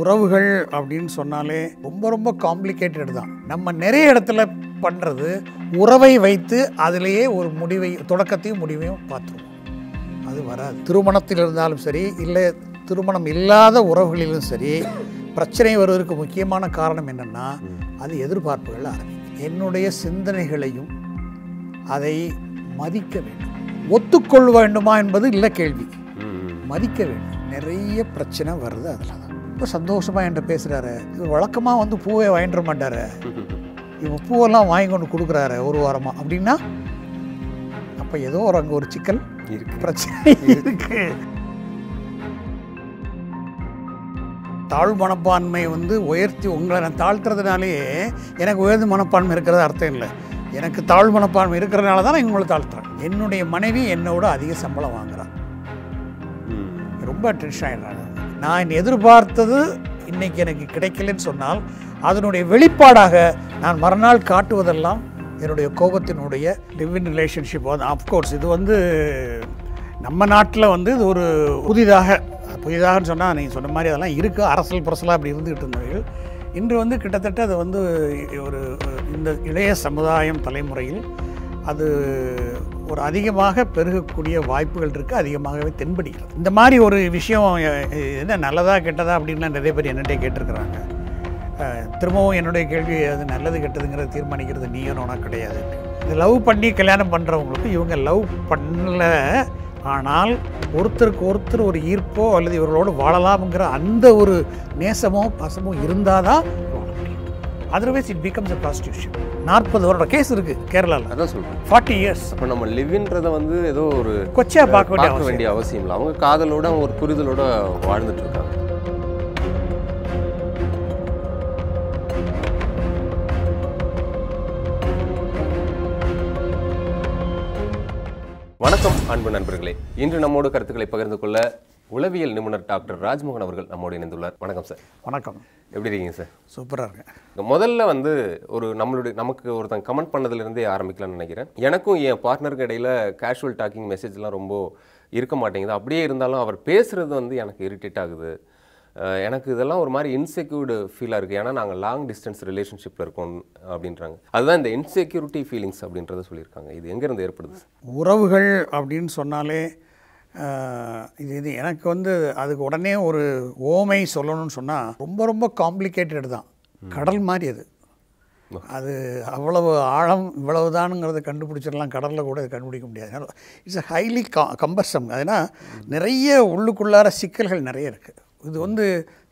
உறவுகள் அப்படின்னு சொன்னாலே ரொம்ப ரொம்ப காம்ப்ளிகேட்டட் தான் நம்ம நிறைய இடத்துல பண்ணுறது உறவை வைத்து அதிலேயே ஒரு முடிவை தொடக்கத்தையும் முடிவையும் பார்த்துருவோம் அது வராது திருமணத்தில் இருந்தாலும் சரி இல்லை திருமணம் இல்லாத உறவுகளிலும் சரி பிரச்சனை வருவதற்கு முக்கியமான காரணம் என்னென்னா அது எதிர்பார்ப்புகள் ஆரம்பிக்கும் என்னுடைய சிந்தனைகளையும் அதை மதிக்க வேண்டும் ஒத்துக்கொள்ள வேண்டுமா என்பது இல்லை கேள்வி மதிக்க வேண்டும் நிறைய பிரச்சனை வருது அதில் ரொம்ப சந்தோஷமாக என்கிட்ட பேசுகிறாரு இவர் வழக்கமாக வந்து பூவே வாங்கிட்டு மாட்டார் இவர் பூவெல்லாம் வாங்கி கொண்டு கொடுக்குறாரு ஒரு வாரமாக அப்படின்னா அப்போ ஏதோ ஒரு அங்கே ஒரு சிக்கல் இருக்கு பிரச்சனை இருக்கு தாழ் மனப்பான்மை வந்து உயர்த்தி உங்களை நான் தாழ்த்துறதுனாலேயே எனக்கு உயர்ந்த மனப்பான்மை இருக்கிறது அர்த்தம் இல்லை எனக்கு தாழ் மனப்பான்மை இருக்கிறதுனால தான் நான் இவங்களை தாழ்த்துறேன் என்னுடைய மனைவி என்னோட அதிக சம்பளம் வாங்குறான் ரொம்ப டென்ஷன் ஆகிடுறாங்க நான் எதிர்பார்த்தது இன்றைக்கி எனக்கு கிடைக்கலன்னு சொன்னால் அதனுடைய வெளிப்பாடாக நான் மறுநாள் காட்டுவதெல்லாம் என்னுடைய கோபத்தினுடைய டிவின் ரிலேஷன்ஷிப் வந்து ஆஃப்கோர்ஸ் இது வந்து நம்ம நாட்டில் வந்து இது ஒரு புதிதாக புதிதாகன்னு சொன்னால் நீங்கள் சொன்ன மாதிரி அதெல்லாம் இருக்குது அரசல் புரசலாக அப்படி இருந்துகிட்டு இருந்தவர்கள் இன்று வந்து கிட்டத்தட்ட அது வந்து ஒரு இந்த இளைய சமுதாயம் தலைமுறையில் அது ஒரு அதிகமாக பெருகக்கூடிய வாய்ப்புகள் இருக்குது அதிகமாகவே தென்படுகிறது இந்த மாதிரி ஒரு விஷயம் என்ன நல்லதா கெட்டதா அப்படின்லாம் நிறைய பேர் என்னட்டே கேட்டிருக்கிறாங்க திரும்பவும் என்னுடைய கேள்வி அது நல்லது கெட்டதுங்கிறத தீர்மானிக்கிறது நீயனோனா கிடையாது இது லவ் பண்ணி கல்யாணம் பண்ணுறவங்களுக்கு இவங்க லவ் பண்ணல ஆனால் ஒருத்தருக்கு ஒருத்தர் ஒரு ஈர்ப்போ அல்லது இவர்களோடு வாழலாம்ங்கிற அந்த ஒரு நேசமோ பசமோ இருந்தால் தான் otherwise it becomes a prostitution நாற்பது வருட கேஸ் இருக்கு கேரளாவில் அதான் சொல்றேன் ஃபார்ட்டி இயர்ஸ் அப்போ நம்ம லிவ்ன்றதை வந்து ஏதோ ஒரு கொச்சையாக பார்க்க வேண்டிய அவசியம் இல்லை அவங்க காதலோட அவங்க ஒரு புரிதலோட வாழ்ந்துட்டு இருக்காங்க வணக்கம் அன்பு நண்பர்களே இன்று நம்மோடு கருத்துக்களை பகிர்ந்து கொள்ள உளவியல் நிபுணர் டாக்டர் ராஜ்மோகன் அவர்கள் நம்மோடு இணைந்துள்ளார் வணக்கம் சார் வணக்கம் எப்படி இருக்கீங்க சார் சூப்பராக இருக்கேன் முதல்ல வந்து ஒரு நம்மளுடைய நமக்கு ஒருத்தன் கமெண்ட் பண்ணதுலேருந்தே ஆரம்பிக்கலாம்னு நினைக்கிறேன் எனக்கும் என் பார்ட்னருக்கு இடையில் கேஷுவல் டாக்கிங் மெசேஜ்லாம் ரொம்ப இருக்க மாட்டேங்குது அப்படியே இருந்தாலும் அவர் பேசுகிறது வந்து எனக்கு இரிட்டேட் ஆகுது எனக்கு இதெல்லாம் ஒரு மாதிரி இன்செக்யூர்டு ஃபீலாக இருக்குது ஏன்னா நாங்கள் லாங் டிஸ்டன்ஸ் ரிலேஷன்ஷிப்பில் இருக்கோம் அப்படின்றாங்க அதுதான் இந்த இன்செக்யூரிட்டி ஃபீலிங்ஸ் அப்படின்றத சொல்லியிருக்காங்க இது எங்கேருந்து ஏற்படுது உறவுகள் அப்படின்னு சொன்னாலே இது இது எனக்கு வந்து அதுக்கு உடனே ஒரு ஓமை சொல்லணும்னு சொன்னால் ரொம்ப ரொம்ப காம்ப்ளிகேட்டட் தான் கடல் மாதிரி அது அது அவ்வளவு ஆழம் இவ்வளவுதானுங்கிறத கண்டுபிடிச்சிடலாம் கடலில் கூட கண்டுபிடிக்க முடியாது இட்ஸ் ஹைலி கா கம்பர்சம் அதுனா நிறைய உள்ளுக்குள்ளார சிக்கல்கள் நிறைய இருக்குது இது வந்து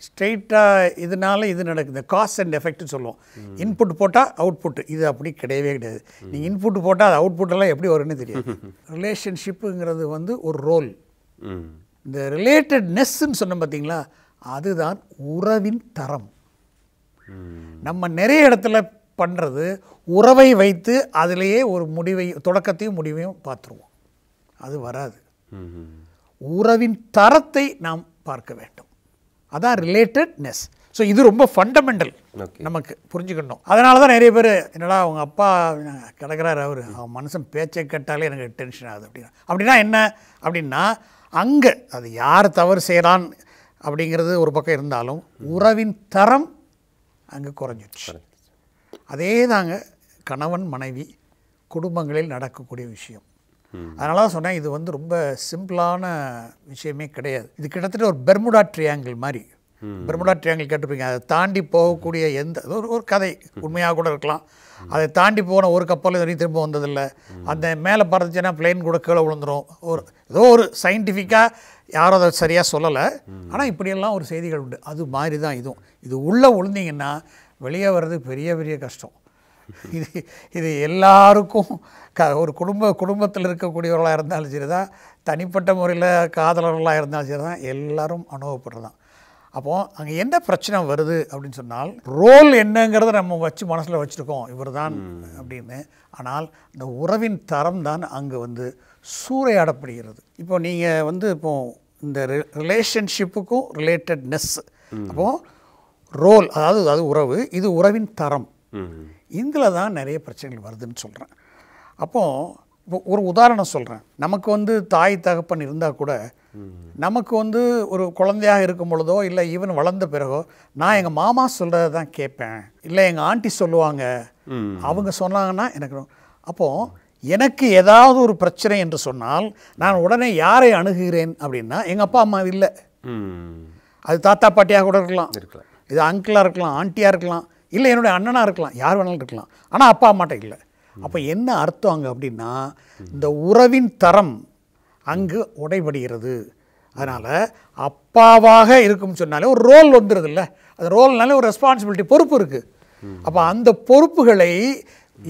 ஸ்ட்ரெயிட்டாக இதனால் இது நடக்குது காஸ் அண்ட் எஃபெக்ட்னு சொல்லுவோம் இன்புட் போட்டால் அவுட்புட்டு இது அப்படி கிடையவே கிடையாது நீங்கள் இன்புட் போட்டால் அது அவுட்புட்டெல்லாம் எப்படி வரும்னு தெரியும் ரிலேஷன்ஷிப்புங்கிறது வந்து ஒரு ரோல் இந்த ரிலேட்டட்னஸ்ன்னு சொன்னோம் பார்த்தீங்களா அதுதான் உறவின் தரம் நம்ம நிறைய இடத்துல பண்ணுறது உறவை வைத்து அதிலேயே ஒரு முடிவை தொடக்கத்தையும் முடிவையும் பார்த்துருவோம் அது வராது உறவின் தரத்தை நாம் பார்க்க வேண்டும் அதான் ரிலேட்டட்னஸ் ஸோ இது ரொம்ப ஃபண்டமெண்டல் நமக்கு புரிஞ்சுக்கணும் அதனால தான் நிறைய பேர் என்னடா அவங்க அப்பா கிடக்கிறார் அவர் அவன் மனுஷன் பேச்சை கேட்டாலே எனக்கு டென்ஷன் ஆகுது அப்படின்னா அப்படின்னா என்ன அப்படின்னா அங்கே அது யார் தவறு செய்கிறான் அப்படிங்கிறது ஒரு பக்கம் இருந்தாலும் உறவின் தரம் அங்கே குறைஞ்சிடுச்சு அதே தாங்க கணவன் மனைவி குடும்பங்களில் நடக்கக்கூடிய விஷயம் அதனால தான் சொன்னேன் இது வந்து ரொம்ப சிம்பிளான விஷயமே கிடையாது இது கிட்டத்தட்ட ஒரு பெர்முடா ட்ரியாங்கிள் மாதிரி பெர்முடா ட்ரியாங்கிள் கேட்டிருப்பீங்க அதை தாண்டி போகக்கூடிய எந்த ஒரு ஒரு கதை உண்மையாக கூட இருக்கலாம் அதை தாண்டி போன ஒரு கப்பல் எதுவும் திரும்ப வந்ததில்லை அந்த மேலே பறந்துச்சுன்னா பிளெயின் கூட கீழே விழுந்துடும் ஒரு ஏதோ ஒரு சயின்டிஃபிக்காக யாரும் அதை சரியாக சொல்லலை ஆனால் இப்படியெல்லாம் ஒரு செய்திகள் உண்டு அது மாதிரி தான் இதுவும் இது உள்ளே விழுந்திங்கன்னா வெளியே வர்றது பெரிய பெரிய கஷ்டம் இது இது எல்லாருக்கும் க ஒரு குடும்ப குடும்பத்தில் இருக்கக்கூடியவர்களாக இருந்தாலும் சரி தான் தனிப்பட்ட முறையில் காதலர்களாக இருந்தாலும் சரி தான் எல்லோரும் அனுபவப்படுறதான் அப்போது அங்கே என்ன பிரச்சனை வருது அப்படின்னு சொன்னால் ரோல் என்னங்கிறத நம்ம வச்சு மனசில் வச்சுருக்கோம் இவர் தான் அப்படின்னு ஆனால் இந்த உறவின் தரம் தான் அங்கே வந்து சூறையாடப்படுகிறது இப்போ நீங்கள் வந்து இப்போது இந்த ரிலேஷன்ஷிப்புக்கும் ரிலேட்டட்னஸ் அப்போது ரோல் அதாவது அது உறவு இது உறவின் தரம் இதில் தான் நிறைய பிரச்சனைகள் வருதுன்னு சொல்கிறேன் அப்போது இப்போ ஒரு உதாரணம் சொல்கிறேன் நமக்கு வந்து தாய் தகப்பன் இருந்தால் கூட நமக்கு வந்து ஒரு குழந்தையாக இருக்கும் பொழுதோ இல்லை ஈவன் வளர்ந்த பிறகோ நான் எங்கள் மாமா சொல்கிறத தான் கேட்பேன் இல்லை எங்கள் ஆண்டி சொல்லுவாங்க அவங்க சொன்னாங்கன்னா எனக்கு அப்போது எனக்கு ஏதாவது ஒரு பிரச்சனை என்று சொன்னால் நான் உடனே யாரை அணுகுகிறேன் அப்படின்னா எங்கள் அப்பா அம்மா இல்லை அது தாத்தா பாட்டியாக கூட இருக்கலாம் இது அங்கிளாக இருக்கலாம் ஆண்டியாக இருக்கலாம் இல்லை என்னுடைய அண்ணனாக இருக்கலாம் யார் வேணாலும் இருக்கலாம் ஆனால் அப்பா அம்மாட்ட இல்லை அப்போ என்ன அர்த்தம் அங்கே அப்படின்னா இந்த உறவின் தரம் அங்கு உடைபடுகிறது அதனால் அப்பாவாக இருக்கும்னு சொன்னாலே ஒரு ரோல் வந்துடுது இல்லை அந்த ரோல்னாலே ஒரு ரெஸ்பான்சிபிலிட்டி பொறுப்பு இருக்குது அப்போ அந்த பொறுப்புகளை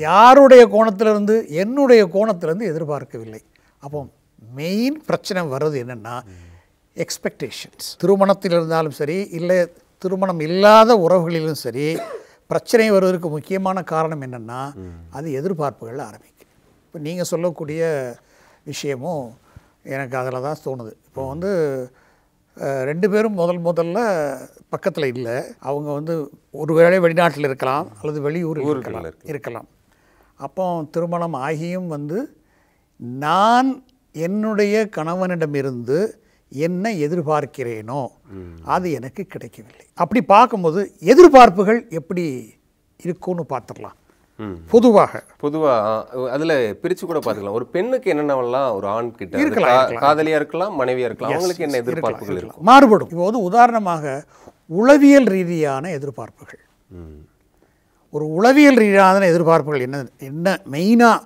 யாருடைய கோணத்திலிருந்து என்னுடைய கோணத்திலிருந்து எதிர்பார்க்கவில்லை அப்போ மெயின் பிரச்சனை வர்றது என்னென்னா எக்ஸ்பெக்டேஷன்ஸ் திருமணத்தில் இருந்தாலும் சரி இல்லை திருமணம் இல்லாத உறவுகளிலும் சரி பிரச்சனை வருவதற்கு முக்கியமான காரணம் என்னென்னா அது எதிர்பார்ப்புகளில் ஆரம்பிக்கும் இப்போ நீங்கள் சொல்லக்கூடிய விஷயமும் எனக்கு அதில் தான் தோணுது இப்போ வந்து ரெண்டு பேரும் முதல் முதல்ல பக்கத்தில் இல்லை அவங்க வந்து ஒருவேளை வெளிநாட்டில் இருக்கலாம் அல்லது வெளியூர் இருக்கலாம் இருக்கலாம் அப்போ திருமணம் ஆகியும் வந்து நான் என்னுடைய கணவனிடமிருந்து என்ன எதிர்பார்க்கிறேனோ அது எனக்கு கிடைக்கவில்லை அப்படி பார்க்கும்போது எதிர்பார்ப்புகள் எப்படி இருக்கும்னு பார்த்துடலாம் பொதுவாக பொதுவாக அதில் பிரித்து கூட பார்த்துக்கலாம் ஒரு பெண்ணுக்கு என்னென்னலாம் ஒரு ஆண் கிட்ட இருக்கலாம் காதலியாக இருக்கலாம் மனைவியாக இருக்கலாம் அவங்களுக்கு என்ன எதிர்பார்ப்புகள் இருக்கும் மாறுபடும் இப்போ வந்து உதாரணமாக உளவியல் ரீதியான எதிர்பார்ப்புகள் ஒரு உளவியல் ரீதியான எதிர்பார்ப்புகள் என்ன என்ன மெயினாக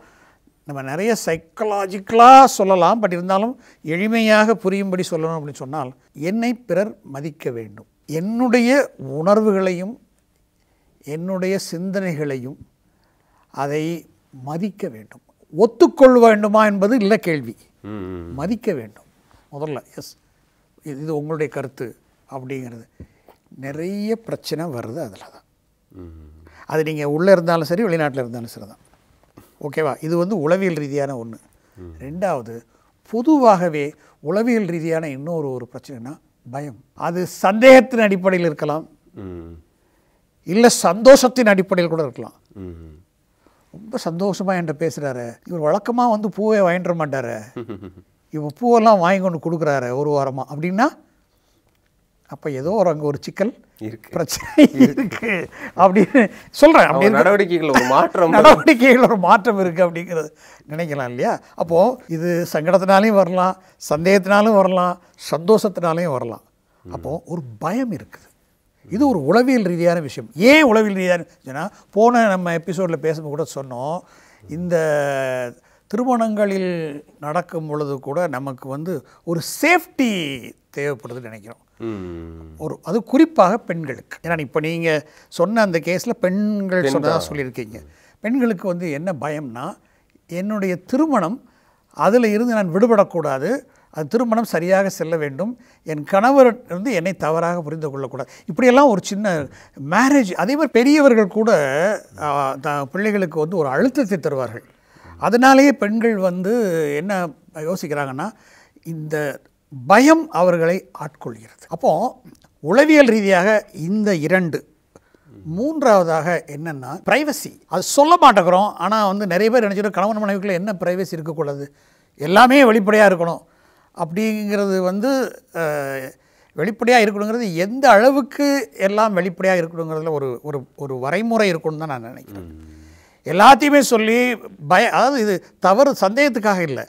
நம்ம நிறைய சைக்கலாஜிக்கலாக சொல்லலாம் பட் இருந்தாலும் எளிமையாக புரியும்படி சொல்லணும் அப்படின்னு சொன்னால் என்னை பிறர் மதிக்க வேண்டும் என்னுடைய உணர்வுகளையும் என்னுடைய சிந்தனைகளையும் அதை மதிக்க வேண்டும் ஒத்துக்கொள்ள வேண்டுமா என்பது இல்லை கேள்வி மதிக்க வேண்டும் முதல்ல எஸ் இது உங்களுடைய கருத்து அப்படிங்கிறது நிறைய பிரச்சனை வருது அதில் தான் அது நீங்கள் உள்ளே இருந்தாலும் சரி வெளிநாட்டில் இருந்தாலும் சரி தான் ஓகேவா இது வந்து உளவியல் ரீதியான ஒன்று ரெண்டாவது பொதுவாகவே உளவியல் ரீதியான இன்னொரு ஒரு பிரச்சனைனா பயம் அது சந்தேகத்தின் அடிப்படையில் இருக்கலாம் இல்லை சந்தோஷத்தின் அடிப்படையில் கூட இருக்கலாம் ரொம்ப சந்தோஷமாக என்கிட்ட பேசுகிறாரு இவர் வழக்கமாக வந்து பூவே வாங்கிட்டு மாட்டார் இவர் பூவெல்லாம் வாங்கி கொண்டு கொடுக்குறாரு ஒரு வாரமாக அப்படின்னா அப்போ ஏதோ ஒரு அங்கே ஒரு சிக்கல் இருக்கு பிரச்சனை இருக்கு அப்படின்னு சொல்கிறேன் அப்படி நடவடிக்கைகள் ஒரு மாற்றம் நடவடிக்கைகள் ஒரு மாற்றம் இருக்குது அப்படிங்கிறது நினைக்கலாம் இல்லையா அப்போது இது சங்கடத்தினாலையும் வரலாம் சந்தேகத்தினாலும் வரலாம் சந்தோஷத்தினாலையும் வரலாம் அப்போது ஒரு பயம் இருக்குது இது ஒரு உளவியல் ரீதியான விஷயம் ஏன் உளவியல் ரீதியான சொன்னால் போன நம்ம எபிசோடில் பேசும்போது கூட சொன்னோம் இந்த திருமணங்களில் நடக்கும் பொழுது கூட நமக்கு வந்து ஒரு சேஃப்டி தேவைப்படுதுன்னு நினைக்கிறோம் ஒரு அது குறிப்பாக பெண்களுக்கு ஏன்னா இப்போ நீங்கள் சொன்ன அந்த கேஸில் பெண்கள் சொன்னதாக சொல்லியிருக்கீங்க பெண்களுக்கு வந்து என்ன பயம்னா என்னுடைய திருமணம் அதில் இருந்து நான் விடுபடக்கூடாது அது திருமணம் சரியாக செல்ல வேண்டும் என் கணவர் வந்து என்னை தவறாக புரிந்து கொள்ளக்கூடாது இப்படியெல்லாம் ஒரு சின்ன மேரேஜ் அதே மாதிரி பெரியவர்கள் கூட பிள்ளைகளுக்கு வந்து ஒரு அழுத்தத்தை தருவார்கள் அதனாலேயே பெண்கள் வந்து என்ன யோசிக்கிறாங்கன்னா இந்த பயம் அவர்களை ஆட்கொள்கிறது அப்போது உளவியல் ரீதியாக இந்த இரண்டு மூன்றாவதாக என்னென்னா ப்ரைவசி அது சொல்ல மாட்டேங்கிறோம் ஆனால் வந்து நிறைய பேர் நினச்சிடும் கணவன் மனைவிக்குள்ளே என்ன ப்ரைவசி இருக்கக்கூடாது எல்லாமே வெளிப்படையாக இருக்கணும் அப்படிங்கிறது வந்து வெளிப்படையாக இருக்கணுங்கிறது எந்த அளவுக்கு எல்லாம் வெளிப்படையாக இருக்கணுங்கிறதுல ஒரு ஒரு ஒரு வரைமுறை இருக்கணும் தான் நான் நினைக்கிறேன் எல்லாத்தையுமே சொல்லி பய அதாவது இது தவறு சந்தேகத்துக்காக இல்லை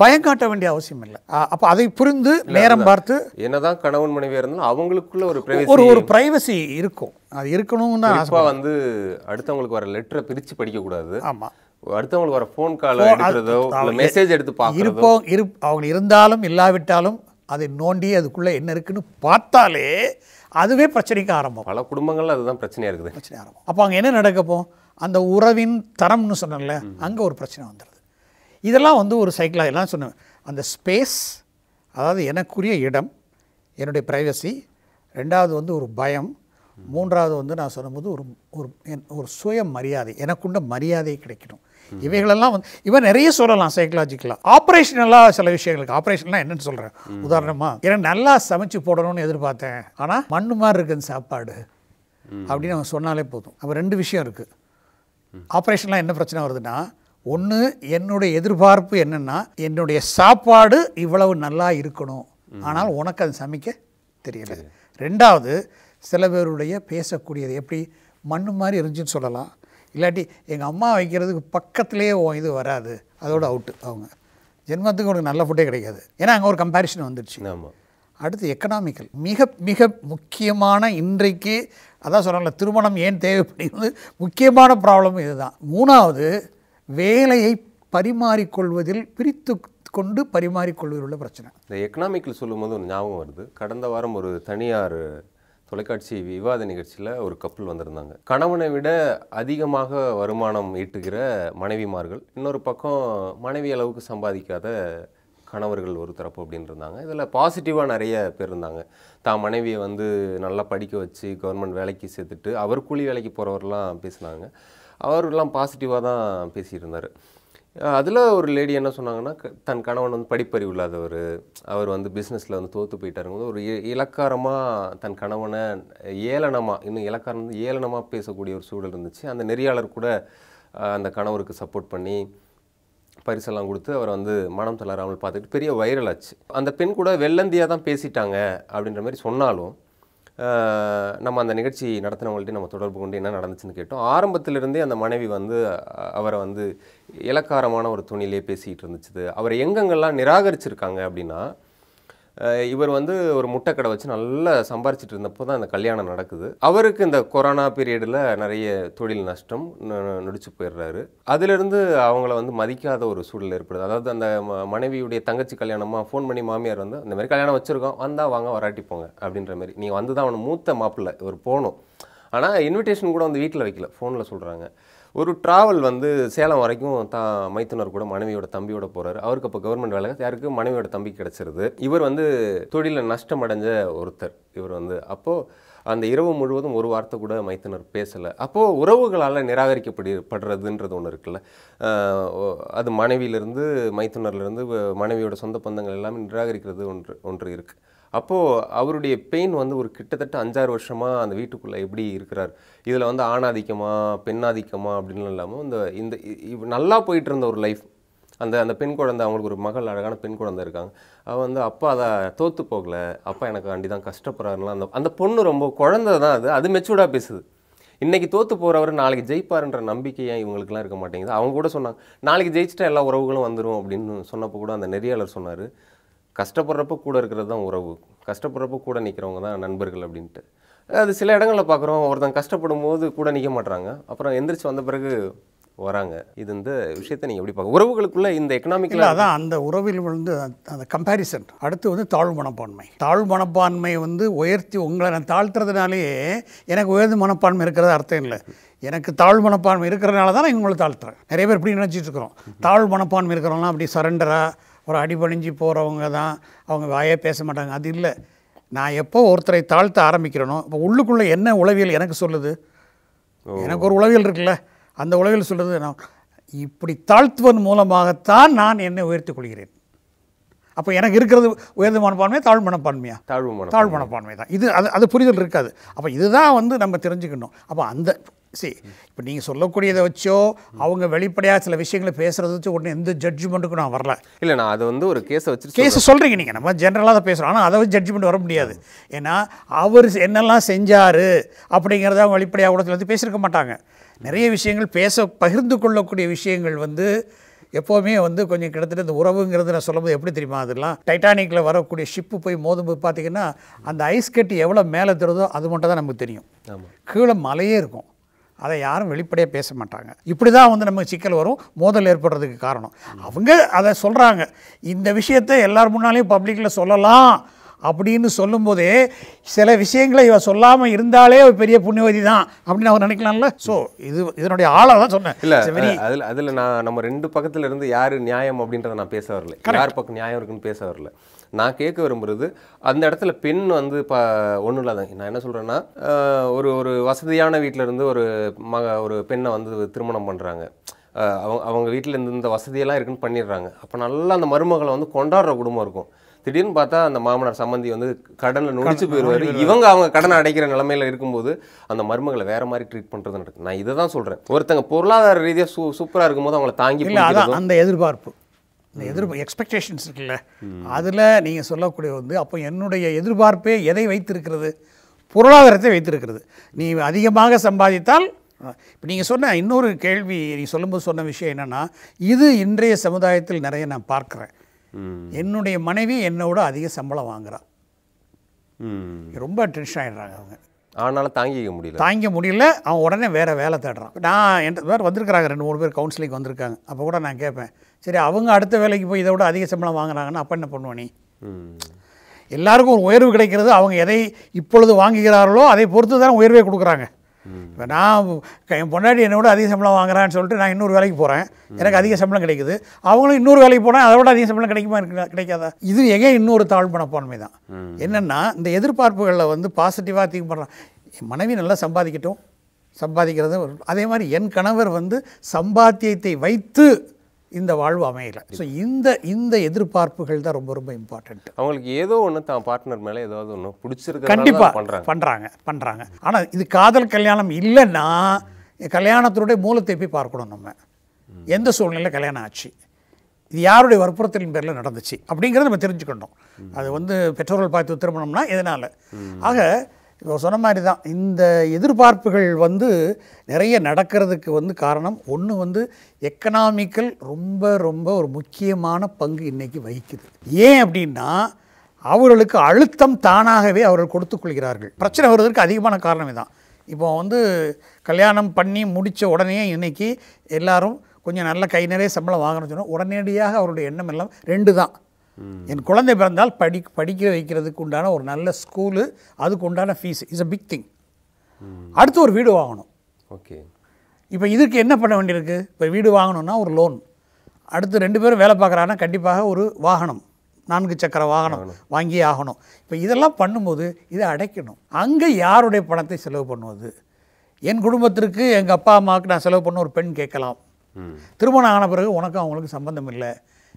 பயம் காட்ட வேண்டிய அவசியம் இல்லை அப்போ அதை புரிந்து நேரம் பார்த்து என்னதான் கணவன் மனைவி இருந்தாலும் அவங்களுக்குள்ள ஒரு ஒரு ஒரு பிரைவசி இருக்கும் அது இருக்கணும்னு அப்பா வந்து அடுத்தவங்களுக்கு வர லெட்டரை பிரித்து படிக்கக்கூடாது ஆமாம் அடுத்தவங்களுக்கு வர ஃபோன் கால் எடுக்கிறதோ மெசேஜ் எடுத்து இருப்போம் இரு அவங்க இருந்தாலும் இல்லாவிட்டாலும் அதை நோண்டி அதுக்குள்ளே என்ன இருக்குன்னு பார்த்தாலே அதுவே பிரச்சனைக்கு ஆரம்பம் பல குடும்பங்களில் அதுதான் பிரச்சனையாக இருக்குது பிரச்சனை ஆரம்பம் அப்போ அங்கே என்ன நடக்கப்போ அந்த உறவின் தரம்னு சொன்னல அங்கே ஒரு பிரச்சனை வந்துடுது இதெல்லாம் வந்து ஒரு சைக்கிளாக எல்லாம் சொன்னேன் அந்த ஸ்பேஸ் அதாவது எனக்குரிய இடம் என்னுடைய ப்ரைவசி ரெண்டாவது வந்து ஒரு பயம் மூன்றாவது வந்து நான் சொல்லும்போது ஒரு ஒரு ஒரு சுய மரியாதை எனக்குண்ட மரியாதை கிடைக்கணும் இவைகளெல்லாம் வந்து இவன் நிறைய சொல்லலாம் சைக்கலாஜிக்கலாக ஆப்ரேஷனலாக சில விஷயங்களுக்கு ஆப்ரேஷன்லாம் என்னென்னு சொல்கிறேன் உதாரணமாக எனக்கு நல்லா சமைச்சு போடணும்னு எதிர்பார்த்தேன் ஆனால் மண்ணு மாதிரி இருக்குன்னு சாப்பாடு அப்படின்னு அவன் சொன்னாலே போதும் அப்போ ரெண்டு விஷயம் இருக்குது ஆப்ரேஷன்லாம் என்ன பிரச்சனை வருதுன்னா ஒன்று என்னுடைய எதிர்பார்ப்பு என்னென்னா என்னுடைய சாப்பாடு இவ்வளவு நல்லா இருக்கணும் ஆனால் உனக்கு அது சமைக்க தெரியல ரெண்டாவது சில பேருடைய பேசக்கூடியது எப்படி மண் மாதிரி இருந்துச்சுன்னு சொல்லலாம் இல்லாட்டி எங்கள் அம்மா வைக்கிறதுக்கு பக்கத்துலேயே இது வராது அதோட அவுட்டு அவங்க ஜென்மத்துக்கு உனக்கு நல்ல ஃபுட்டே கிடைக்காது ஏன்னா அங்கே ஒரு கம்பேரிஷன் வந்துடுச்சு அடுத்து எக்கனாமிக்கல் மிக மிக முக்கியமான இன்றைக்கு அதான் சொல்கிறாங்களே திருமணம் ஏன் தேவைப்படுகிறது முக்கியமான ப்ராப்ளம் இதுதான் மூணாவது வேலையை பரிமாறிக்கொள்வதில் பிரித்து கொண்டு பரிமாறிக்கொள்வதில் உள்ள பிரச்சனை இந்த எக்கனாமிக்கில் சொல்லும்போது ஒரு ஞாபகம் வருது கடந்த வாரம் ஒரு தனியார் தொலைக்காட்சி விவாத நிகழ்ச்சியில் ஒரு கப்பல் வந்திருந்தாங்க கணவனை விட அதிகமாக வருமானம் ஈட்டுகிற மனைவிமார்கள் இன்னொரு பக்கம் மனைவி அளவுக்கு சம்பாதிக்காத கணவர்கள் ஒரு தரப்பு அப்படின்னு இருந்தாங்க இதில் பாசிட்டிவாக நிறைய பேர் இருந்தாங்க தான் மனைவியை வந்து நல்லா படிக்க வச்சு கவர்மெண்ட் வேலைக்கு சேர்த்துட்டு அவர் கூலி வேலைக்கு போகிறவரெலாம் பேசினாங்க அவர்லாம் பாசிட்டிவாக தான் பேசியிருந்தார் அதில் ஒரு லேடி என்ன சொன்னாங்கன்னா தன் கணவன் வந்து படிப்பறிவு இல்லாதவர் அவர் வந்து பிஸ்னஸில் வந்து தோற்று போயிட்டாருங்க ஒரு இலக்காரமாக தன் கணவனை ஏளனமாக இன்னும் இலக்காரம் வந்து ஏளனமாக பேசக்கூடிய ஒரு சூழல் இருந்துச்சு அந்த நெறியாளர் கூட அந்த கணவருக்கு சப்போர்ட் பண்ணி பரிசெல்லாம் கொடுத்து அவரை வந்து மனம் தளராமல் பார்த்துக்கிட்டு பெரிய வைரல் ஆச்சு அந்த பெண் கூட வெள்ளந்தியாக தான் பேசிட்டாங்க அப்படின்ற மாதிரி சொன்னாலும் நம்ம அந்த நிகழ்ச்சி நடத்தினவங்கள்ட்ட நம்ம தொடர்பு கொண்டு என்ன நடந்துச்சுன்னு கேட்டோம் ஆரம்பத்திலிருந்தே அந்த மனைவி வந்து அவரை வந்து இலக்காரமான ஒரு துணிலே பேசிகிட்டு இருந்துச்சு அவர் எங்கெங்கெல்லாம் நிராகரிச்சிருக்காங்க அப்படின்னா இவர் வந்து ஒரு முட்டை கடை வச்சு நல்லா சம்பாரிச்சிட்டு இருந்தப்போ தான் அந்த கல்யாணம் நடக்குது அவருக்கு இந்த கொரோனா பீரியடில் நிறைய தொழில் நஷ்டம் நொடிச்சு போயிடுறாரு அதிலிருந்து அவங்கள வந்து மதிக்காத ஒரு சூழல் ஏற்படுது அதாவது அந்த மனைவியுடைய தங்கச்சி கல்யாணமாக ஃபோன் பண்ணி மாமியார் வந்து அந்த மாதிரி கல்யாணம் வச்சுருக்கோம் வந்தால் வாங்க வராட்டி போங்க அப்படின்ற மாதிரி நீங்கள் வந்து தான் அவனை மூத்த மாப்பிள்ளை இவர் போகணும் ஆனால் இன்விடேஷன் கூட வந்து வீட்டில் வைக்கல ஃபோனில் சொல்கிறாங்க ஒரு ட்ராவல் வந்து சேலம் வரைக்கும் தான் மைத்துனர் கூட மனைவியோட தம்பியோட போகிறாரு அவருக்கு அப்போ கவர்மெண்ட் வேலை யாருக்கு மனைவியோட தம்பி கிடச்சிருது இவர் வந்து தொழிலில் நஷ்டம் அடைஞ்ச ஒருத்தர் இவர் வந்து அப்போது அந்த இரவு முழுவதும் ஒரு வார்த்தை கூட மைத்தனர் பேசலை அப்போது உறவுகளால் நிராகரிக்கப்படி படுறதுன்றது ஒன்று இருக்குல்ல அது மனைவியிலிருந்து மைத்துனர்லேருந்து மனைவியோட சொந்த பந்தங்கள் எல்லாமே நிராகரிக்கிறது ஒன்று ஒன்று இருக்குது அப்போது அவருடைய பெயின் வந்து ஒரு கிட்டத்தட்ட அஞ்சாறு வருஷமாக அந்த வீட்டுக்குள்ளே எப்படி இருக்கிறார் இதில் வந்து ஆணாதிக்கமாக பெண்ணாதிக்கமாக அப்படின்னு இல்லாமல் இந்த இந்த நல்லா போயிட்டு இருந்த ஒரு லைஃப் அந்த அந்த பெண் குழந்தை அவங்களுக்கு ஒரு மகள் அழகான பெண் குழந்தை இருக்காங்க அவள் வந்து அப்பா அதை தோற்று போகலை அப்பா எனக்கு வண்டி தான் கஷ்டப்படுறாருலாம் அந்த அந்த பொண்ணு ரொம்ப குழந்தை தான் அது அது மெச்சூர்டாக பேசுது இன்றைக்கி தோற்று போகிறவர் நாளைக்கு ஜெயிப்பாருன்ற நம்பிக்கையாக இவங்களுக்குலாம் இருக்க மாட்டேங்குது அவங்க கூட சொன்னாங்க நாளைக்கு ஜெயிச்சிட்டா எல்லா உறவுகளும் வந்துடும் அப்படின்னு சொன்னப்போ கூட அந்த நெறியாளர் சொன்னார் கஷ்டப்படுறப்ப கூட இருக்கிறது தான் உறவு கஷ்டப்படுறப்ப கூட நிற்கிறவங்க தான் நண்பர்கள் அப்படின்ட்டு அது சில இடங்களில் பார்க்குறோம் ஒருத்தன் கஷ்டப்படும் போது கூட நிற்க மாட்டுறாங்க அப்புறம் எந்திரிச்சு வந்த பிறகு வராங்க இது இந்த விஷயத்தை நீங்கள் எப்படி பார்க்க உறவுகளுக்குள்ள இந்த எக்கனாமிக்கில் அதான் அந்த உறவில் வந்து அந்த கம்பேரிசன் அடுத்து வந்து தாழ்வு மனப்பான்மை தாழ்வு மனப்பான்மை வந்து உயர்த்தி உங்களை நான் தாழ்த்துறதுனாலேயே எனக்கு உயர்ந்த மனப்பான்மை இருக்கிறது அர்த்தம் இல்லை எனக்கு தாழ்வு மனப்பான்மை இருக்கிறதுனால தான் நான் இவங்களை தாழ்த்துறேன் நிறைய பேர் இப்படி நினச்சிட்டு இருக்கிறோம் தாழ்வு மனப்பான்மை இருக்கிறவங்களாம் அப்படி சரண்டராக ஒரு அடிபணிஞ்சு போகிறவங்க தான் அவங்க வாயே பேச மாட்டாங்க அது இல்லை நான் எப்போ ஒருத்தரை தாழ்த்த ஆரம்பிக்கிறேனோ இப்போ உள்ளுக்குள்ளே என்ன உளவியல் எனக்கு சொல்லுது எனக்கு ஒரு உளவியல் இருக்குல்ல அந்த உளவியல் சொல்லுது நான் இப்படி தாழ்த்துவன் மூலமாகத்தான் நான் என்னை உயர்த்தி கொள்கிறேன் அப்போ எனக்கு இருக்கிறது உயர்ந்த மனப்பான்மையா தாழ் மனப்பான்மையா தாழ்வு தாழ் மனப்பான்மை தான் இது அது அது புரிதல் இருக்காது அப்போ இதுதான் வந்து நம்ம தெரிஞ்சுக்கணும் அப்போ அந்த சரி இப்போ நீங்கள் சொல்லக்கூடியதை வச்சோ அவங்க வெளிப்படையாக சில விஷயங்களை பேசுகிறத வச்சு உடனே எந்த ஜட்ஜ்மெண்ட்டுக்கும் நான் வரல இல்லை நான் அது வந்து ஒரு கேஸை வச்சு கேஸை சொல்கிறீங்க நீங்கள் நம்ம ஜென்ரலாக தான் பேசுகிறோம் ஆனால் அதை வந்து ஜட்ஜ்மெண்ட் வர முடியாது ஏன்னா அவர் என்னெல்லாம் செஞ்சார் அப்படிங்கிறத அவங்க வெளிப்படையாக கூட வந்து பேசியிருக்க மாட்டாங்க நிறைய விஷயங்கள் பேச பகிர்ந்து கொள்ளக்கூடிய விஷயங்கள் வந்து எப்போவுமே வந்து கொஞ்சம் கிட்டத்தட்ட இந்த உறவுங்கிறது நான் சொல்லும்போது எப்படி தெரியுமா அதெல்லாம் டைட்டானிக்கில் வரக்கூடிய ஷிப்பு போய் மோதும்போது பார்த்திங்கன்னா அந்த ஐஸ் கட்டி எவ்வளோ மேலே தருதோ அது மட்டும் தான் நமக்கு தெரியும் கீழே மலையே இருக்கும் அதை யாரும் வெளிப்படையாக பேச மாட்டாங்க இப்படி தான் வந்து நமக்கு சிக்கல் வரும் மோதல் ஏற்படுறதுக்கு காரணம் அவங்க அதை சொல்கிறாங்க இந்த விஷயத்தை எல்லார் முன்னாலேயும் பப்ளிக்கில் சொல்லலாம் அப்படின்னு சொல்லும்போதே சில விஷயங்களை இவ சொல்லாமல் இருந்தாலே பெரிய புண்ணியவதி தான் அப்படின்னு அவர் நினைக்கலாம்ல ஸோ இது இதனுடைய ஆளாக தான் சொன்னேன் இல்லை அதில் அதில் நான் நம்ம ரெண்டு பக்கத்தில் இருந்து யார் நியாயம் அப்படின்றத நான் பேச வரல யார் பக்கம் நியாயம் இருக்குன்னு பேச வரல நான் கேட்க விரும்புகிறது அந்த இடத்துல பெண் வந்து இப்போ ஒன்றும் இல்லாதங்க நான் என்ன சொல்கிறேன்னா ஒரு ஒரு வசதியான வீட்டிலேருந்து ஒரு மக ஒரு பெண்ணை வந்து திருமணம் பண்ணுறாங்க அவங்க அவங்க வீட்டில் இந்த இந்த வசதியெல்லாம் இருக்குன்னு பண்ணிடுறாங்க அப்போ நல்லா அந்த மருமகளை வந்து கொண்டாடுற குடும்பம் இருக்கும் திடீர்னு பார்த்தா அந்த மாமனார் சம்பந்தி வந்து கடனில் நுழைச்சு போயிடுவார் இவங்க அவங்க கடனை அடைக்கிற நிலமையில இருக்கும்போது அந்த மருமகளை வேற மாதிரி ட்ரீட் பண்ணுறது நடக்கும் நான் இதை தான் சொல்கிறேன் ஒருத்தங்க பொருளாதார ரீதியாக சூ சூப்பராக இருக்கும்போது அவங்கள தாங்கி அந்த எதிர்பார்ப்பு இந்த எதிர்ப்பு எக்ஸ்பெக்டேஷன்ஸ் இருக்குல்ல அதில் நீங்கள் சொல்லக்கூடிய வந்து அப்போ என்னுடைய எதிர்பார்ப்பே எதை வைத்திருக்கிறது பொருளாதாரத்தை வைத்திருக்கிறது நீ அதிகமாக சம்பாதித்தால் இப்போ நீங்கள் சொன்ன இன்னொரு கேள்வி நீ சொல்லும்போது சொன்ன விஷயம் என்னென்னா இது இன்றைய சமுதாயத்தில் நிறைய நான் பார்க்குறேன் என்னுடைய மனைவி என்னோட அதிக சம்பளம் வாங்குறான் ரொம்ப டென்ஷன் ஆகிடுறாங்க அவங்க ஆனாலும் தாங்கிக்க முடியல தாங்கிக்க முடியல அவன் உடனே வேறு வேலை தேடுறான் நான் என் பேர் வந்திருக்கிறாங்க ரெண்டு மூணு பேர் கவுன்சிலிங் வந்திருக்காங்க அப்போ கூட நான் கேட்பேன் சரி அவங்க அடுத்த வேலைக்கு போய் இதை விட அதிக சம்பளம் வாங்குறாங்கன்னா அப்போ என்ன பண்ணுவோம் நீ எல்லாருக்கும் ஒரு உயர்வு கிடைக்கிறது அவங்க எதை இப்பொழுது வாங்குகிறார்களோ அதை பொறுத்து தான் உயர்வே கொடுக்குறாங்க இப்போ நான் என் பொன்னாடி என்னை விட அதிக சம்பளம் வாங்குறான்னு சொல்லிட்டு நான் இன்னொரு வேலைக்கு போகிறேன் எனக்கு அதிக சம்பளம் கிடைக்குது அவங்களும் இன்னொரு வேலைக்கு போனால் அதை விட அதிக சம்பளம் கிடைக்குமா கிடைக்காதா இது எங்கே இன்னொரு தாழ்வு மனப்பான்மை தான் என்னென்னா இந்த எதிர்பார்ப்புகளில் வந்து பாசிட்டிவாக திங்க் பண்ணுறான் என் மனைவி நல்லா சம்பாதிக்கட்டும் சம்பாதிக்கிறது அதே மாதிரி என் கணவர் வந்து சம்பாத்தியத்தை வைத்து இந்த வாழ்வு அமையலை ஸோ இந்த இந்த எதிர்பார்ப்புகள் தான் ரொம்ப ரொம்ப இம்பார்ட்டண்ட் அவங்களுக்கு ஏதோ ஒன்று தான் பார்ட்னர் மேலே ஏதாவது ஒன்று பிடிச்சிருக்கு கண்டிப்பாக பண்ணுறாங்க பண்ணுறாங்க ஆனால் இது காதல் கல்யாணம் இல்லைன்னா கல்யாணத்தினுடைய மூலத்தை போய் பார்க்கணும் நம்ம எந்த சூழ்நிலையில் கல்யாணம் ஆச்சு இது யாருடைய வற்புறுத்தலின் பேரில் நடந்துச்சு அப்படிங்கிறத நம்ம தெரிஞ்சுக்கணும் அது வந்து பெற்றோர்கள் பார்த்து திருமணம்னா எதனால் ஆக இப்போ சொன்ன மாதிரி தான் இந்த எதிர்பார்ப்புகள் வந்து நிறைய நடக்கிறதுக்கு வந்து காரணம் ஒன்று வந்து எக்கனாமிக்கல் ரொம்ப ரொம்ப ஒரு முக்கியமான பங்கு இன்றைக்கி வகிக்குது ஏன் அப்படின்னா அவர்களுக்கு அழுத்தம் தானாகவே அவர்கள் கொடுத்துக்கொள்கிறார்கள் பிரச்சனை வருவதற்கு அதிகமான காரணமே தான் இப்போ வந்து கல்யாணம் பண்ணி முடித்த உடனே இன்றைக்கி எல்லோரும் கொஞ்சம் நல்ல கை நிறைய சம்பளம் வாங்கணும்னு சொன்னால் உடனடியாக அவருடைய எண்ணம் எல்லாம் ரெண்டு தான் என் குழந்தை பிறந்தால் படி படிக்க வைக்கிறதுக்கு உண்டான ஒரு நல்ல ஸ்கூலு அதுக்கு உண்டான fees is a big thing அடுத்து ஒரு வீடு வாங்கணும் ஓகே இப்போ இதுக்கு என்ன பண்ண வேண்டியிருக்கு இப்போ வீடு வாங்கணும்னா ஒரு லோன் அடுத்து ரெண்டு பேரும் வேலை பார்க்குறாங்கன்னா கண்டிப்பாக ஒரு வாகனம் நான்கு சக்கர வாகனம் வாங்கி ஆகணும் இப்போ இதெல்லாம் பண்ணும்போது இதை அடைக்கணும் அங்கே யாருடைய பணத்தை செலவு பண்ணுவது என் குடும்பத்திற்கு எங்கள் அப்பா அம்மாவுக்கு நான் செலவு பண்ண ஒரு பெண் கேட்கலாம் திருமணம் ஆன பிறகு உனக்கும் அவங்களுக்கு சம்பந்தம் இல்லை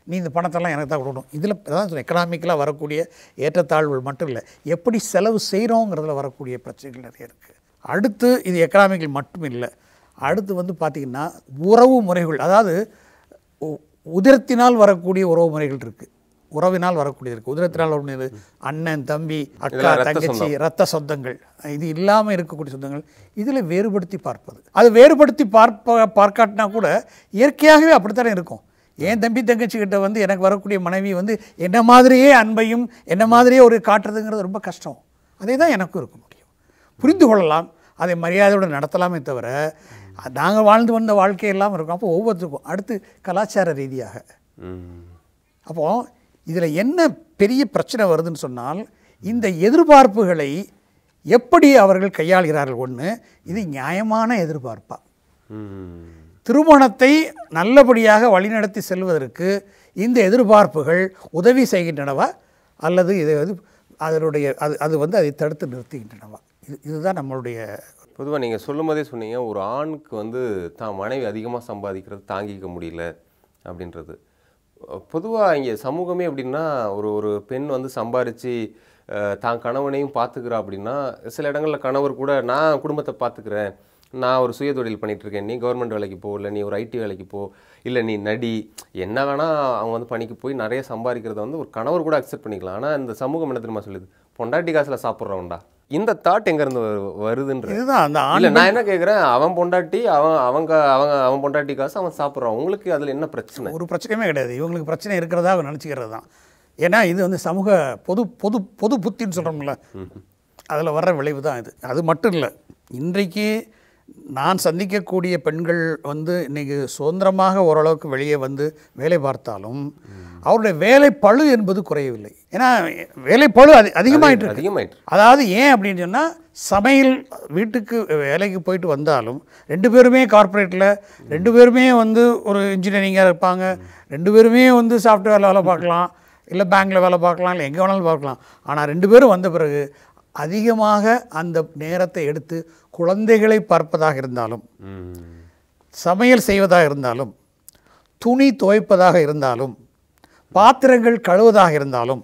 நீ இந்த பணத்தெல்லாம் எனக்கு தான் கொடுக்கணும் இதில் அதான் எக்கனாமிக்கலாக வரக்கூடிய ஏற்றத்தாழ்வுகள் மட்டும் இல்லை எப்படி செலவு செய்கிறோங்கிறதுல வரக்கூடிய பிரச்சனைகள் நிறைய இருக்குது அடுத்து இது எக்கனாமிக்கல் மட்டும் இல்லை அடுத்து வந்து பார்த்திங்கன்னா உறவு முறைகள் அதாவது உதிரத்தினால் வரக்கூடிய உறவு முறைகள் இருக்குது உறவினால் வரக்கூடியது இருக்குது உதிரத்தினால் வரக்கூடியது அண்ணன் தம்பி அக்கா தங்கச்சி ரத்த சொந்தங்கள் இது இல்லாமல் இருக்கக்கூடிய சொந்தங்கள் இதில் வேறுபடுத்தி பார்ப்பது அது வேறுபடுத்தி பார்ப்ப பார்க்காட்டினா கூட இயற்கையாகவே அப்படித்தானே இருக்கும் என் தம்பி தங்கச்சிக்கிட்ட வந்து எனக்கு வரக்கூடிய மனைவி வந்து என்ன மாதிரியே அன்பையும் என்ன மாதிரியே ஒரு காட்டுறதுங்கிறது ரொம்ப கஷ்டம் அதே தான் எனக்கும் இருக்க முடியும் புரிந்து கொள்ளலாம் அதை மரியாதையோடு நடத்தலாமே தவிர நாங்கள் வாழ்ந்து வந்த வாழ்க்கையெல்லாம் இருக்கும் அப்போ ஒவ்வொருத்தருக்கும் அடுத்து கலாச்சார ரீதியாக அப்போது இதில் என்ன பெரிய பிரச்சனை வருதுன்னு சொன்னால் இந்த எதிர்பார்ப்புகளை எப்படி அவர்கள் கையாளுகிறார்கள் ஒன்று இது நியாயமான எதிர்பார்ப்பா திருமணத்தை நல்லபடியாக வழிநடத்தி செல்வதற்கு இந்த எதிர்பார்ப்புகள் உதவி செய்கின்றனவா அல்லது இது வந்து அதனுடைய அது அது வந்து அதை தடுத்து நிறுத்துகின்றனவா இது இதுதான் நம்மளுடைய பொதுவாக நீங்கள் சொல்லும் போதே சொன்னீங்க ஒரு ஆணுக்கு வந்து தான் மனைவி அதிகமாக சம்பாதிக்கிறது தாங்கிக்க முடியல அப்படின்றது பொதுவாக இங்கே சமூகமே அப்படின்னா ஒரு ஒரு பெண் வந்து சம்பாரித்து தான் கணவனையும் பார்த்துக்கிறா அப்படின்னா சில இடங்களில் கணவர் கூட நான் குடும்பத்தை பார்த்துக்கிறேன் நான் ஒரு சுய தொழில் பண்ணிகிட்ருக்கேன் நீ கவர்மெண்ட் வேலைக்கு போ இல்லை நீ ஒரு ஐடி வேலைக்கு போ இல்லை நீ நடி என்ன வேணால் அவங்க வந்து பணிக்கு போய் நிறைய சம்பாதிக்கிறத வந்து ஒரு கணவர் கூட அக்செப்ட் பண்ணிக்கலாம் ஆனால் இந்த சமூகம் என்ன தெரியுமா சொல்லுது பொண்டாட்டி காசில் சாப்பிட்றவன்டா இந்த தாட் எங்கேருந்து வருதுன்ற இதுதான் அந்த ஆள் நான் என்ன கேட்குறேன் அவன் பொண்டாட்டி அவன் அவங்க அவங்க அவன் பொண்டாட்டி காசு அவன் சாப்பிட்றான் உங்களுக்கு அதில் என்ன பிரச்சனை ஒரு பிரச்சனையுமே கிடையாது இவங்களுக்கு பிரச்சனை இருக்கிறதா அவன் நினச்சிக்கிறது தான் ஏன்னா இது வந்து சமூக பொது பொது பொது புத்தின்னு சொல்கிறோம்ல அதில் வர்ற விளைவு தான் இது அது மட்டும் இல்லை இன்றைக்கு நான் சந்திக்கக்கூடிய பெண்கள் வந்து இன்றைக்கி சுதந்திரமாக ஓரளவுக்கு வெளியே வந்து வேலை பார்த்தாலும் அவருடைய வேலை பழு என்பது குறையவில்லை ஏன்னா வேலை பழு அது அதிகமாகிட்டு அதிகமாகிட்டு அதாவது ஏன் அப்படின்னு சொன்னால் சமையல் வீட்டுக்கு வேலைக்கு போயிட்டு வந்தாலும் ரெண்டு பேருமே கார்ப்பரேட்டில் ரெண்டு பேருமே வந்து ஒரு இன்ஜினியரிங்காக இருப்பாங்க ரெண்டு பேருமே வந்து சாஃப்ட்வேரில் வேலை பார்க்கலாம் இல்லை பேங்க்கில் வேலை பார்க்கலாம் இல்லை எங்கே வேணாலும் பார்க்கலாம் ஆனால் ரெண்டு பேரும் வந்த பிறகு அதிகமாக அந்த நேரத்தை எடுத்து குழந்தைகளை பார்ப்பதாக இருந்தாலும் சமையல் செய்வதாக இருந்தாலும் துணி துவைப்பதாக இருந்தாலும் பாத்திரங்கள் கழுவதாக இருந்தாலும்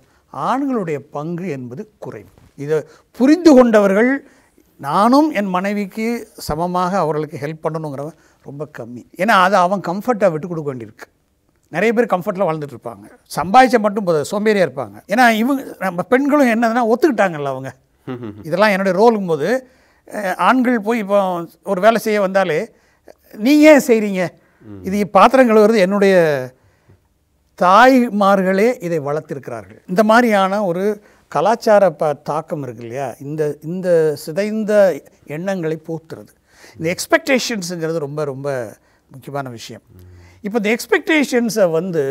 ஆண்களுடைய பங்கு என்பது குறைவு இதை புரிந்து கொண்டவர்கள் நானும் என் மனைவிக்கு சமமாக அவர்களுக்கு ஹெல்ப் பண்ணணுங்கிறவன் ரொம்ப கம்மி ஏன்னா அதை அவன் கம்ஃபர்ட்டாக விட்டு கொடுக்க வேண்டியிருக்கு நிறைய பேர் கம்ஃபர்ட்டில் வாழ்ந்துட்டு இருப்பாங்க சம்பாதிச்ச மட்டும் போதும் சோம்பேறியாக இருப்பாங்க ஏன்னா இவங்க நம்ம பெண்களும் என்னதுன்னா ஒத்துக்கிட்டாங்கல்ல அவங்க இதெல்லாம் என்னுடைய ரோலுங்கும் போது ஆண்கள் போய் இப்போ ஒரு வேலை செய்ய வந்தாலே நீங்கள் ஏன் செய்கிறீங்க இது பாத்திரம் கழுவுறது என்னுடைய தாய்மார்களே இதை வளர்த்திருக்கிறார்கள் இந்த மாதிரியான ஒரு கலாச்சார ப தாக்கம் இருக்கு இல்லையா இந்த இந்த சிதைந்த எண்ணங்களை போத்துறது இந்த எக்ஸ்பெக்டேஷன்ஸுங்கிறது ரொம்ப ரொம்ப முக்கியமான விஷயம் இப்போ இந்த எக்ஸ்பெக்டேஷன்ஸை வந்து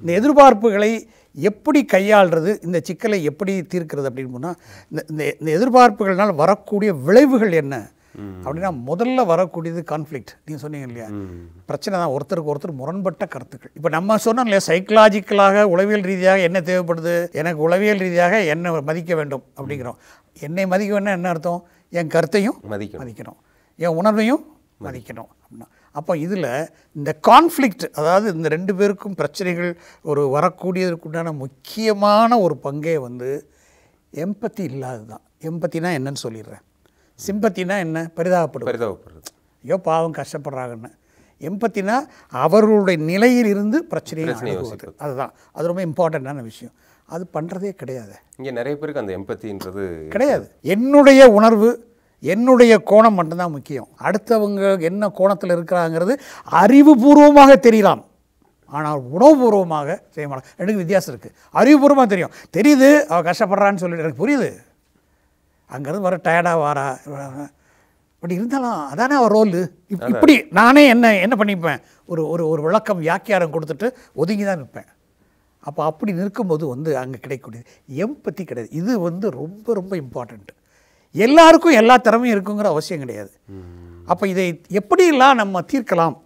இந்த எதிர்பார்ப்புகளை எப்படி கையாள்றது இந்த சிக்கலை எப்படி தீர்க்கிறது அப்படின்னு போனால் இந்த இந்த எதிர்பார்ப்புகள்னால் வரக்கூடிய விளைவுகள் என்ன அப்படின்னா முதல்ல வரக்கூடியது கான்ஃப்ளிக்ட் நீங்கள் சொன்னீங்க இல்லையா பிரச்சனை தான் ஒருத்தருக்கு ஒருத்தர் முரண்பட்ட கருத்துக்கள் இப்போ நம்ம சொன்னோம் இல்லையா சைக்கலாஜிக்கலாக உளவியல் ரீதியாக என்ன தேவைப்படுது எனக்கு உளவியல் ரீதியாக என்ன மதிக்க வேண்டும் அப்படிங்கிறோம் என்னை மதிக்க வேணும் என்ன அர்த்தம் என் கருத்தையும் மதிக்கணும் மதிக்கணும் என் உணர்வையும் மதிக்கணும் அப்படின்னா அப்போ இதில் இந்த கான்ஃப்ளிக்ட் அதாவது இந்த ரெண்டு பேருக்கும் பிரச்சனைகள் ஒரு வரக்கூடியதற்குண்டான முக்கியமான ஒரு பங்கே வந்து எம்பத்தி இல்லாது தான் எம்பத்தினா என்னன்னு சொல்லிடுறேன் சிம்பத்தினா என்ன பரிதாபப்படும் பரிதாபப்படுறது ஐயோ பாவம் கஷ்டப்படுறாங்கன்னு எம்பத்தினா அவர்களுடைய நிலையில் இருந்து பிரச்சனைகள் அதுதான் அது ரொம்ப இம்பார்ட்டண்ட்டான விஷயம் அது பண்ணுறதே கிடையாது இங்கே நிறைய பேருக்கு அந்த எம்பத்தின்றது கிடையாது என்னுடைய உணர்வு என்னுடைய கோணம் மட்டும்தான் முக்கியம் அடுத்தவங்க என்ன கோணத்தில் இருக்கிறாங்கிறது அறிவுபூர்வமாக தெரியலாம் ஆனால் உணவுபூர்வமாக செய்ய மாட்டோம் ரெண்டுக்கும் வித்தியாசம் இருக்குது அறிவுபூர்வமாக தெரியும் தெரியுது அவள் கஷ்டப்படுறான்னு சொல்லிட்டு எனக்கு புரியுது அங்கேருந்து வர டயர்டாக வாரா பட் இருந்தாலும் அதானே அவர் ரோலு இப்படி நானே என்ன என்ன பண்ணிப்பேன் ஒரு ஒரு ஒரு விளக்கம் வியாக்கியாரம் கொடுத்துட்டு ஒதுங்கி தான் இருப்பேன் அப்போ அப்படி நிற்கும்போது வந்து அங்கே கிடைக்கக்கூடியது எம்பத்தி கிடையாது இது வந்து ரொம்ப ரொம்ப இம்பார்ட்டண்ட்டு எல்லாருக்கும் எல்லா திறமையும் இருக்குங்கிற அவசியம் கிடையாது அப்போ இதை எப்படிலாம் நம்ம தீர்க்கலாம்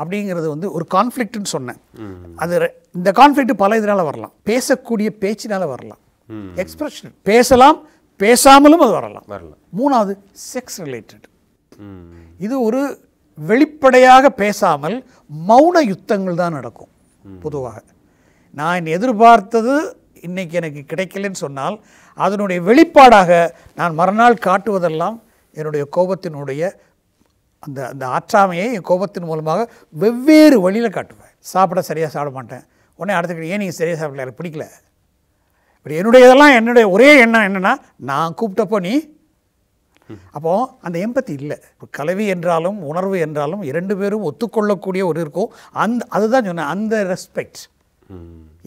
அப்படிங்கிறது வந்து ஒரு கான்ஃப்ளிக்டுன்னு சொன்னேன் அது இந்த கான்ஃப்ளிக்ட் பல இதனால் வரலாம் பேசக்கூடிய பேச்சினால் வரலாம் எக்ஸ்பிரஷன் பேசலாம் பேசாமலும் அது வரலாம் வரலாம் மூணாவது செக்ஸ் ரிலேட்டட் இது ஒரு வெளிப்படையாக பேசாமல் மௌன யுத்தங்கள் தான் நடக்கும் பொதுவாக நான் எதிர்பார்த்தது இன்றைக்கி எனக்கு கிடைக்கலன்னு சொன்னால் அதனுடைய வெளிப்பாடாக நான் மறுநாள் காட்டுவதெல்லாம் என்னுடைய கோபத்தினுடைய அந்த அந்த ஆற்றாமையை என் கோபத்தின் மூலமாக வெவ்வேறு வழியில் காட்டுவேன் சாப்பிட சரியாக சாப்பிட மாட்டேன் உடனே அடுத்த ஏன் நீங்கள் சரியாக சாப்பிடல எனக்கு பிடிக்கல இப்படி என்னுடைய இதெல்லாம் என்னுடைய ஒரே எண்ணம் என்னென்னா நான் கூப்பிட்டப்போ நீ அப்போது அந்த எம்பத்தி இல்லை இப்போ கலவி என்றாலும் உணர்வு என்றாலும் இரண்டு பேரும் ஒத்துக்கொள்ளக்கூடிய ஒரு இருக்கும் அந்த அதுதான் சொன்னேன் அந்த ரெஸ்பெக்ட்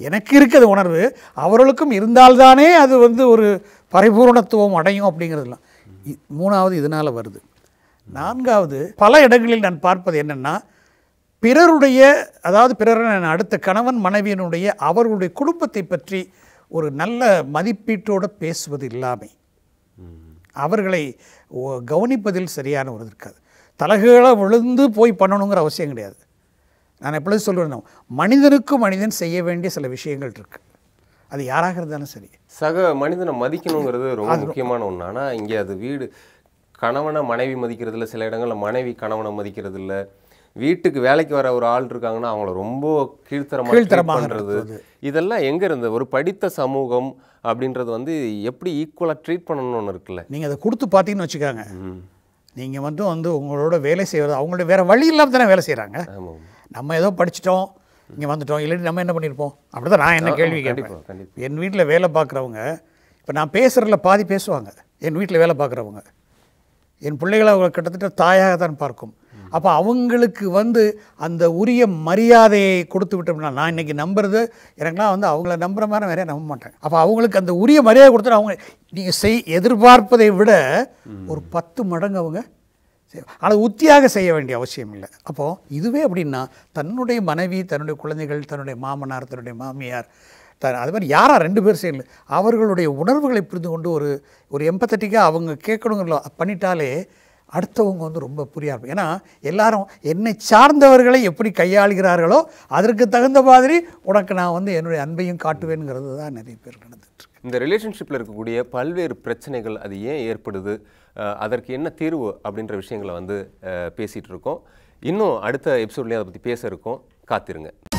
எனக்கு இருக்குது உணர்வு அவர்களுக்கும் இருந்தால்தானே அது வந்து ஒரு பரிபூர்ணத்துவம் அடையும் அப்படிங்கிறதுலாம் மூணாவது இதனால் வருது நான்காவது பல இடங்களில் நான் பார்ப்பது என்னென்னா பிறருடைய அதாவது பிறர் அடுத்த கணவன் மனைவியினுடைய அவர்களுடைய குடும்பத்தை பற்றி ஒரு நல்ல மதிப்பீட்டோடு பேசுவது இல்லாமை அவர்களை கவனிப்பதில் சரியான ஒரு இருக்காது தலகீழாக விழுந்து போய் பண்ணணுங்கிற அவசியம் கிடையாது நான் எப்பொழுது சொல்கிறேன் மனிதனுக்கு மனிதன் செய்ய வேண்டிய சில விஷயங்கள் இருக்கு அது யாராக இருந்தாலும் சரி சக மனிதனை மதிக்கணுங்கிறது ரொம்ப முக்கியமான ஒன்று ஆனால் இங்கே அது வீடு கணவனை மனைவி மதிக்கிறதில்ல சில இடங்களில் மனைவி கணவனை மதிக்கிறதில்ல வீட்டுக்கு வேலைக்கு வர ஒரு ஆள் இருக்காங்கன்னா அவங்கள ரொம்ப கீழ்த்தரமாக இதெல்லாம் எங்கே இருந்தது ஒரு படித்த சமூகம் அப்படின்றது வந்து எப்படி ஈக்குவலாக ட்ரீட் பண்ணணும்னு இருக்குல்ல நீங்கள் அதை கொடுத்து பார்த்தீங்கன்னு வச்சுக்காங்க நீங்கள் வந்து வந்து உங்களோட வேலை செய்வது அவங்களோட வேறு வழி இல்லாமல் தானே வேலை செய்கிறாங்க ஆமாம் நம்ம ஏதோ படிச்சிட்டோம் இங்கே வந்துட்டோம் இல்லைன்னு நம்ம என்ன பண்ணியிருப்போம் அப்படி தான் நான் என்ன கேள்வி கேட்பேன் என் வீட்டில் வேலை பார்க்குறவங்க இப்போ நான் பேசுகிறதில் பாதி பேசுவாங்க என் வீட்டில் வேலை பார்க்குறவங்க என் பிள்ளைகளை அவங்க கிட்டத்தட்ட தாயாக தான் பார்க்கும் அப்போ அவங்களுக்கு வந்து அந்த உரிய மரியாதையை கொடுத்து விட்டோம்னா நான் இன்றைக்கி நம்புறது எனக்குலாம் வந்து அவங்கள நம்புகிற மாதிரி வேறைய நம்ப மாட்டேன் அப்போ அவங்களுக்கு அந்த உரிய மரியாதை கொடுத்துட்டு அவங்க நீங்கள் செய் எதிர்பார்ப்பதை விட ஒரு பத்து மடங்கு அவங்க ஆனால் உத்தியாக செய்ய வேண்டிய அவசியம் இல்லை அப்போது இதுவே அப்படின்னா தன்னுடைய மனைவி தன்னுடைய குழந்தைகள் தன்னுடைய மாமனார் தன்னுடைய மாமியார் த அது மாதிரி யாராக ரெண்டு பேர் செய்யல அவர்களுடைய உணர்வுகளை புரிந்து கொண்டு ஒரு ஒரு எம்பத்தட்டிக்காக அவங்க கேட்கணுங்கிற பண்ணிட்டாலே அடுத்தவங்க வந்து ரொம்ப புரியாது ஏன்னா எல்லாரும் என்னை சார்ந்தவர்களை எப்படி கையாளுகிறார்களோ அதற்கு தகுந்த மாதிரி உனக்கு நான் வந்து என்னுடைய அன்பையும் காட்டுவேனுங்கிறது தான் நிறைய பேர் நடந்துட்டு இந்த ரிலேஷன்ஷிப்பில் இருக்கக்கூடிய பல்வேறு பிரச்சனைகள் அது ஏன் ஏற்படுது அதற்கு என்ன தீர்வு அப்படின்ற விஷயங்களை வந்து பேசிகிட்டு இருக்கோம் இன்னும் அடுத்த எபிசோட்லேயும் அதை பற்றி பேச இருக்கோம் காத்திருங்க